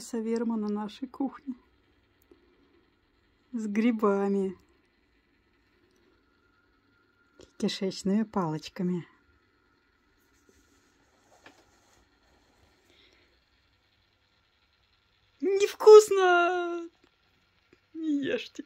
Саверма на нашей кухне С грибами. Кишечными палочками. Невкусно! Не ешьте.